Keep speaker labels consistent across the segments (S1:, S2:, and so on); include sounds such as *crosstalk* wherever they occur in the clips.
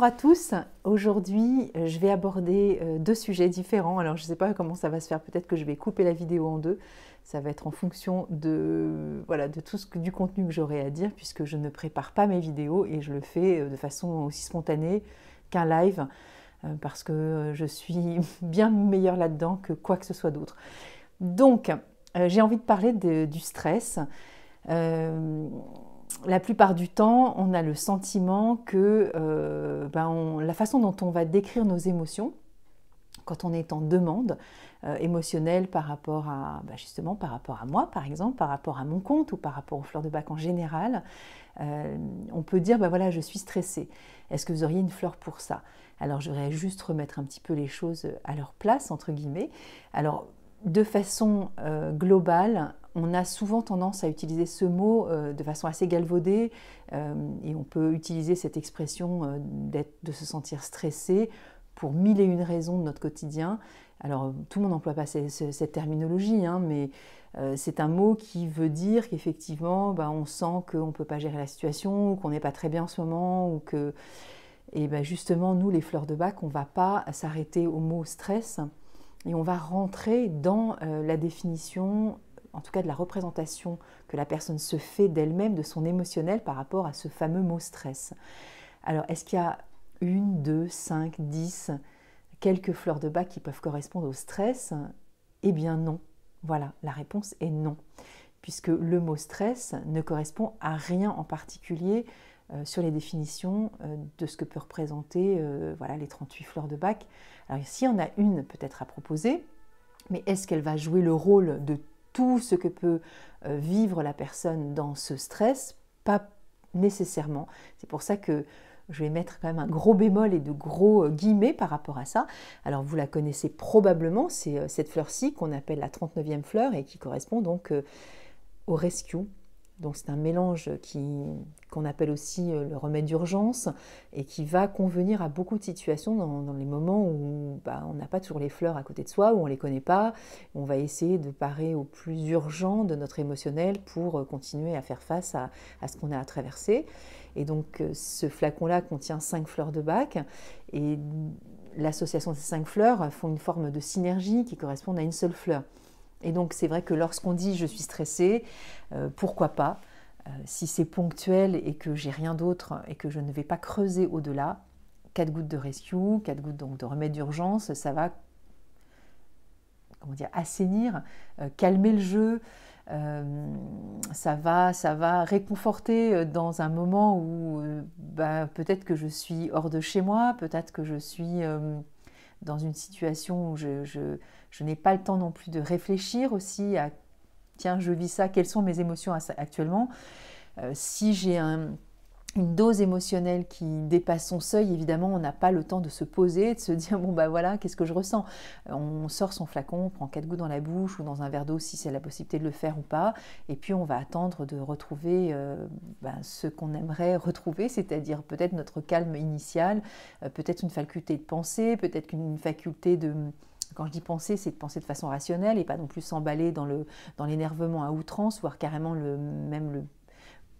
S1: Bonjour à tous, aujourd'hui euh, je vais aborder euh, deux sujets différents, alors je ne sais pas comment ça va se faire, peut-être que je vais couper la vidéo en deux, ça va être en fonction de, voilà, de tout ce que, du contenu que j'aurai à dire puisque je ne prépare pas mes vidéos et je le fais euh, de façon aussi spontanée qu'un live parce que je suis *laughs* bien meilleure là-dedans que quoi que ce soit d'autre. Donc j'ai envie de parler du stress la plupart du temps, on a le sentiment que euh, ben, la façon dont on va décrire nos émotions, quand on est en demande euh, émotionnelle par rapport à ben, justement par rapport à moi par exemple, par rapport à mon compte ou par rapport aux fleurs de bac en général, euh, on peut dire ben voilà je suis stressée. Est-ce que vous auriez une fleur pour ça Alors je voudrais juste remettre un petit peu les choses à leur place entre guillemets. Alors de façon globale, on a souvent tendance à utiliser ce mot euh, de façon assez galvaudée euh, et on peut utiliser cette expression euh, de se sentir stressé pour mille et une raisons de notre quotidien. Alors tout le monde n'emploie pas cette terminologie, hein, mais c'est un mot qui veut dire qu'effectivement bah, on sent qu'on ne peut pas gérer la situation qu'on n'est pas très bien en ce moment ou que... Et ben justement, nous, les fleurs de bac, on ne va pas s'arrêter au mot stress et on va rentrer dans la définition en tout cas de la représentation que la personne se fait d'elle-même, de son émotionnel par rapport à ce fameux mot stress. Alors, est-ce qu'il y a une, deux, cinq, dix, quelques fleurs de bac qui peuvent correspondre au stress Eh bien non. Voilà, la réponse est non, puisque le mot stress ne correspond à rien en particulier euh, sur les définitions euh, de ce que peut représenter euh, voilà, les 38 fleurs de bac. Alors, il y en a une peut-être à proposer, mais est-ce qu'elle va jouer le rôle de tout ce que peut euh, vivre la personne dans ce stress, pas nécessairement. C'est pour ça que je vais mettre quand même un gros bémol et de gros euh, guillemets par rapport à ça. Alors vous la connaissez probablement, c'est euh, cette fleur-ci qu'on appelle la 39e fleur et qui correspond donc au rescue, donc c'est un mélange qu'on appelle aussi euh, le remède d'urgence et qui va convenir à beaucoup de situations dans, les moments où bah, on n'a pas toujours les fleurs à côté de soi, où on ne les connaît pas. On va essayer de parer au plus urgent de notre émotionnel pour euh, continuer à faire face à, ce qu'on a à traverser. Et donc euh, ce flacon-là contient cinq fleurs de bac et l'association de ces cinq fleurs font une forme de synergie qui correspond à une seule fleur. Et donc c'est vrai que lorsqu'on dit je suis stressé, euh, pourquoi pas euh, Si c'est ponctuel et que j'ai rien d'autre et que je ne vais pas creuser au-delà, quatre gouttes de rescue, quatre gouttes donc de remède d'urgence, ça va comment dire, assainir, euh, calmer le jeu, ça, va, ça va réconforter dans un moment où bah, peut-être que je suis hors de chez moi, peut-être que je suis dans une situation où je, je, je n'ai pas le temps non plus de réfléchir aussi à, tiens, je vis ça, quelles sont mes émotions actuellement. Euh, si j'ai un une dose émotionnelle qui dépasse son seuil, évidemment, on n'a pas le temps de se poser, de se dire bon bah voilà, qu'est-ce que je ressens euh, On sort son flacon, on prend quatre gouttes dans la bouche ou dans un verre d'eau si c'est la possibilité de le faire ou pas, et puis on va attendre de retrouver euh, bah, ce qu'on aimerait retrouver, c'est-à-dire peut-être notre calme initial, euh, peut-être une faculté de penser, peut-être une faculté de quand je dis penser, c'est de penser de façon rationnelle et pas non plus s'emballer dans l'énervement dans à outrance, voire carrément le, même le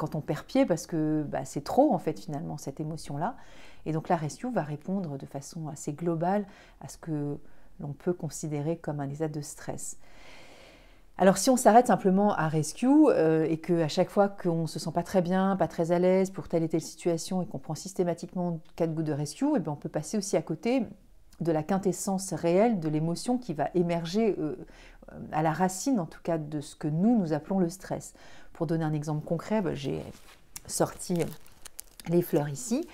S1: quand on perd pied parce que bah, c'est trop en fait finalement cette émotion-là. Et donc la Rescue va répondre de façon assez globale à ce que l'on peut considérer comme un état de stress. Alors si on s'arrête simplement à rescue euh, et qu'à chaque fois qu'on ne se sent pas très bien, pas très à l'aise pour telle et telle situation et qu'on prend systématiquement quatre gouttes de rescue, eh ben, on peut passer aussi à côté de la quintessence réelle de l'émotion qui va émerger euh, euh, à la racine, en tout cas, de ce que nous, nous appelons le stress. Pour donner un exemple concret, bah, j'ai sorti euh, les fleurs ici.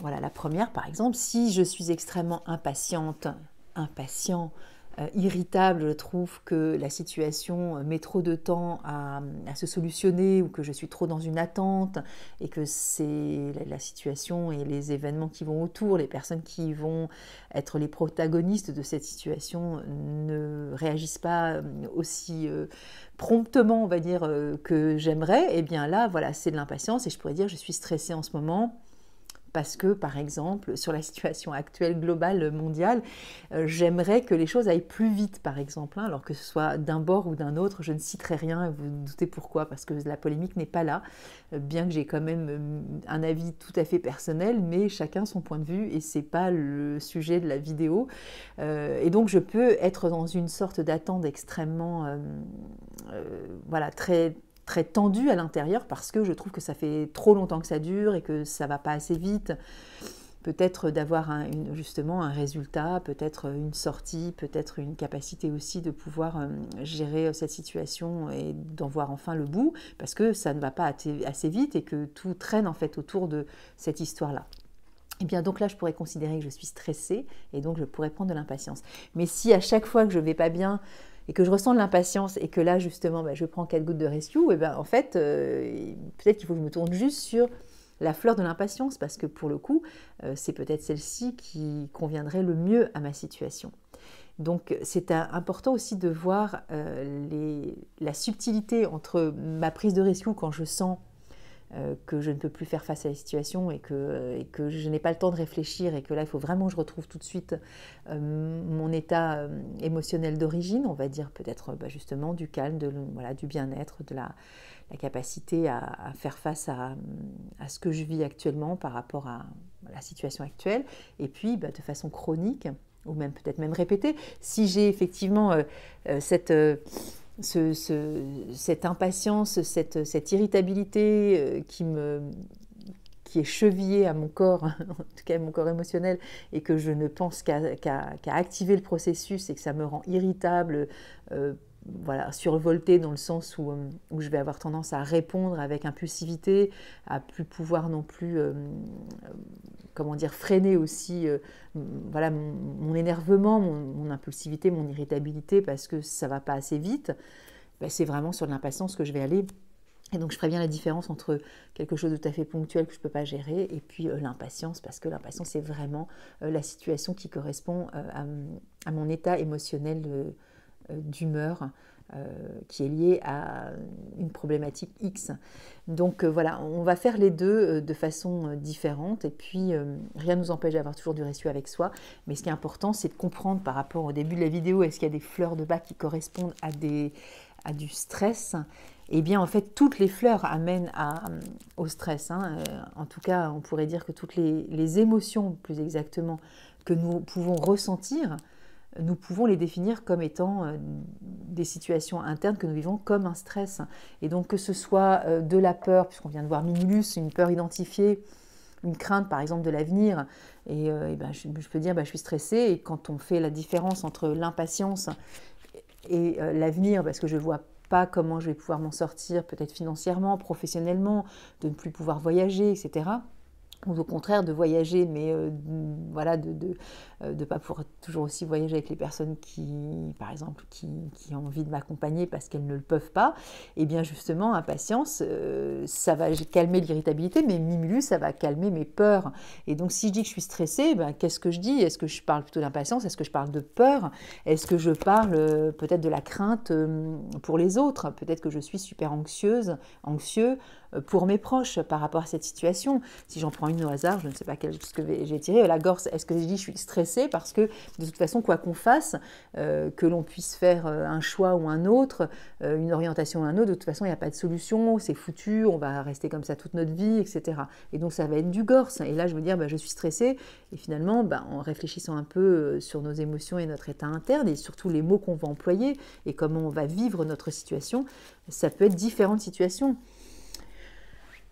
S1: voilà, la première, par exemple, si je suis extrêmement impatiente, impatient, euh, irritable, je trouve que la situation euh, met trop de temps à, se solutionner ou que je suis trop dans une attente et que c'est la, situation et les événements qui vont autour, les personnes qui vont être les protagonistes de cette situation euh, ne réagissent pas aussi promptement, on va dire, que j'aimerais, et eh bien là, voilà, c'est de l'impatience et je pourrais dire je suis stressée en ce moment parce que, par exemple, sur la situation actuelle globale mondiale, euh, j'aimerais que les choses aillent plus vite, par exemple, hein, alors que ce soit d'un bord ou d'un autre, je ne citerai rien, vous, vous doutez pourquoi, parce que la polémique n'est pas là, euh, bien que j'ai quand même euh, un avis tout à fait personnel, mais chacun son point de vue, et c'est pas le sujet de la vidéo. et donc, je peux être dans une sorte d'attente extrêmement, voilà, très très tendue à l'intérieur parce que je trouve que ça fait trop longtemps que ça dure et que ça va pas assez vite. Peut-être d'avoir justement un résultat, peut-être une sortie, peut-être une capacité aussi de pouvoir euh, gérer euh, cette situation et d'en voir enfin le bout, parce que ça ne va pas assez vite et que tout traîne en fait autour de cette histoire-là. Et eh bien donc là, je pourrais considérer que je suis stressée et donc je pourrais prendre de l'impatience. Mais si à chaque fois que je vais pas bien, et que je ressens de l'impatience et que là, justement, bah, je prends quatre gouttes de rescue, et eh ben, en fait, euh, peut-être qu'il faut que je me tourne juste sur la fleur de l'impatience, parce que pour le coup, euh, c'est peut-être celle-ci qui conviendrait le mieux à ma situation. Donc c'est important aussi de voir euh, la subtilité entre ma prise de rescue quand je sens euh, que je ne peux plus faire face à la situation et que, que je n'ai pas le temps de réfléchir et que là, il faut vraiment que je retrouve tout de suite euh, mon état euh, émotionnel d'origine, on va dire peut-être bah, justement du calme, de, voilà, du bien-être, de la, capacité à, faire face à, à, ce que je vis actuellement par rapport à la situation actuelle, et puis bah, de façon chronique, ou même peut-être même répétée, si j'ai effectivement cette cette impatience, cette, irritabilité euh, qui me qui est chevillée à mon corps, *laughs* en tout cas à mon corps émotionnel, et que je ne pense qu'à activer le processus et que ça me rend irritable, euh, voilà, dans le sens euh, où, je vais avoir tendance à répondre avec impulsivité, à plus pouvoir non plus, euh, euh, comment dire, freiner aussi voilà, mon, énervement, mon, impulsivité, mon irritabilité parce que ça va pas assez vite, ben, c'est vraiment sur l'impatience que je vais aller. Et donc je préviens la différence entre quelque chose de tout à fait ponctuel que je ne peux pas gérer et puis l'impatience, parce que l'impatience c'est vraiment la situation qui correspond à, à, mon état émotionnel euh, d'humeur euh, qui est liée à une problématique X. Donc euh, voilà, on va faire les deux de façon différente et puis rien ne nous empêche d'avoir toujours du reçu avec soi. Mais ce qui est important, c'est de comprendre par rapport au début de la vidéo, est-ce qu'il y a des fleurs de bas qui correspondent à, du stress eh bien, en fait, toutes les fleurs amènent au stress. Hein. En tout cas, on pourrait dire que toutes les, les émotions, plus exactement, que nous pouvons ressentir, nous pouvons les définir comme étant euh, des situations internes que nous vivons comme un stress. Et donc que ce soit euh, de la peur, puisqu'on vient de voir Minulus, une peur identifiée, une crainte par exemple de l'avenir, et, euh, ben, je, peux dire ben, je suis stressée, et quand on fait la différence entre l'impatience et l'avenir, parce que je ne vois pas comment je vais pouvoir m'en sortir, peut-être financièrement, professionnellement, de ne plus pouvoir voyager, etc ou au contraire de voyager, mais euh, voilà, de ne euh, de pas pouvoir toujours aussi voyager avec les personnes qui, par exemple, qui, ont envie de m'accompagner parce qu'elles ne le peuvent pas, et eh bien justement, impatience, euh, ça va calmer l'irritabilité, mais mimulus, ça va calmer mes peurs. Et donc, si je dis que je suis stressée, ben, qu'est-ce que je dis Est-ce que je parle plutôt d'impatience Est-ce que je parle de peur Est-ce que je parle peut-être de la crainte pour les autres Peut-être que je suis super anxieuse, anxieux pour mes proches par rapport à cette situation. Si j'en prends au hasard, je ne sais pas quel, ce que j'ai tiré, la gorse, est-ce que j'ai dit je suis stressée parce que de toute façon, quoi qu'on fasse, euh, que l'on puisse faire euh, un choix ou un autre, euh, une orientation ou un autre, de toute façon, il n'y a pas de solution, c'est foutu, on va rester comme ça toute notre vie, etc. Et donc ça va être du gorse. Et là, je veux dire, bah, je suis stressée. Et finalement, bah, en réfléchissant un peu sur nos émotions et notre état interne, et surtout les mots qu'on va employer et comment on va vivre notre situation, ça peut être différentes situations.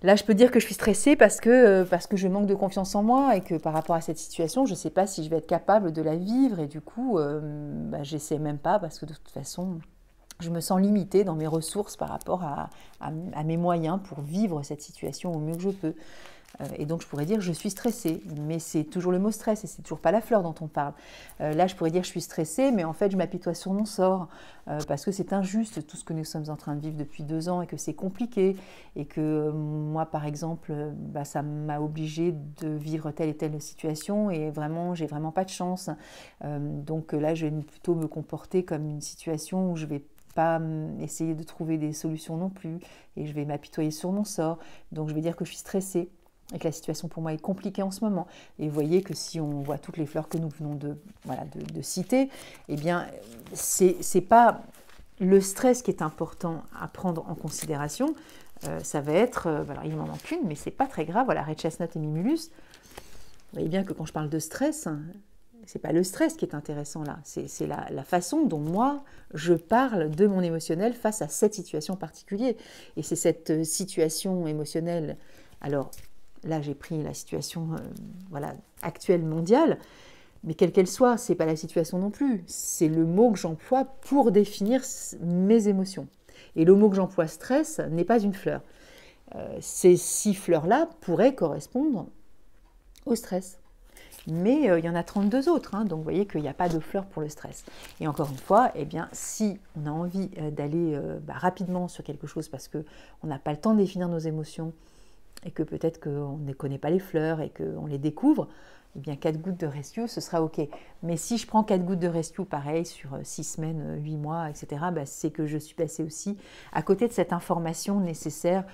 S1: Là, je peux dire que je suis stressée parce que, euh, parce que je manque de confiance en moi et que par rapport à cette situation, je ne sais pas si je vais être capable de la vivre et du coup, euh, bah, j'essaie même pas parce que de toute façon, je me sens limitée dans mes ressources par rapport à mes moyens pour vivre cette situation au mieux que je peux. Euh, et donc, je pourrais dire je suis stressée, mais c'est toujours le mot stress et c'est toujours pas la fleur dont on parle. Euh, là, je pourrais dire je suis stressée, mais en fait, je m'apitoie sur mon sort euh, parce que c'est injuste tout ce que nous sommes en train de vivre depuis deux ans et que c'est compliqué et que moi, par exemple, bah, ça m'a obligée de vivre telle et telle situation et vraiment, j'ai vraiment pas de chance. donc là, je vais plutôt me comporter comme une situation où je vais pas hum, essayer de trouver des solutions non plus et je vais m'apitoyer sur mon sort. Donc je vais dire que je suis stressée et que la situation pour moi est compliquée en ce moment. Et vous voyez que si on voit toutes les fleurs que nous venons de, de, citer, eh bien, c'est pas le stress qui est important à prendre en considération. Euh, ça va être, alors euh, il en manque une, mais c'est pas très grave. Voilà, Red Chestnut et Mimulus. Vous voyez bien que quand je parle de stress, c'est pas le stress qui est intéressant là, c'est la, la, façon dont moi je parle de mon émotionnel face à cette situation particulière. Et c'est cette euh, situation émotionnelle, alors Là, j'ai pris la situation euh, voilà, actuelle mondiale, mais quelle qu'elle soit, ce n'est pas la situation non plus. C'est le mot que j'emploie pour définir mes émotions. Et le mot que j'emploie stress n'est pas une fleur. Euh, ces six fleurs-là pourraient correspondre au stress. Mais euh, il y en a 32 autres, hein, donc vous voyez qu'il n'y a pas de fleur pour le stress. Et encore une fois, eh bien, si on a envie d'aller bah, rapidement sur quelque chose parce qu'on n'a pas le temps de définir nos émotions, et que peut-être qu'on ne connaît pas les fleurs et qu'on les découvre, eh bien quatre gouttes de rescue, ce sera OK. Mais si je prends quatre gouttes de rescue, pareil, sur 6 euh, semaines, 8 euh, mois, etc., bah, c'est que je suis passée aussi à côté de cette information nécessaire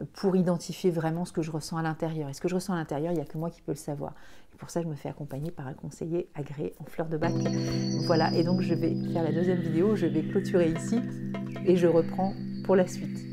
S1: euh, pour identifier vraiment ce que je ressens à l'intérieur. Et ce que je ressens à l'intérieur, il n'y a que moi qui peux le savoir. Et pour ça, je me fais accompagner par un conseiller agréé en fleurs de bac. Voilà, et donc je vais faire la deuxième vidéo, je vais clôturer ici et je reprends pour la suite.